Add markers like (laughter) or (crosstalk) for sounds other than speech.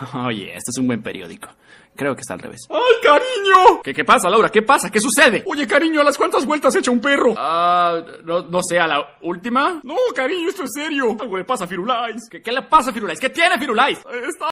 (laughs) Oye, este es un buen periódico. Creo que está al revés. ¡Ay, cariño! ¿Qué, qué pasa, Laura? ¿Qué pasa? ¿Qué sucede? Oye, cariño, ¿a las cuántas vueltas echa un perro? Ah, no, no sé, ¿a la última? No, cariño, esto es serio. Algo le pasa a Firulais. ¿Qué, le pasa a Firulais? ¿Qué tiene Firulais? Está...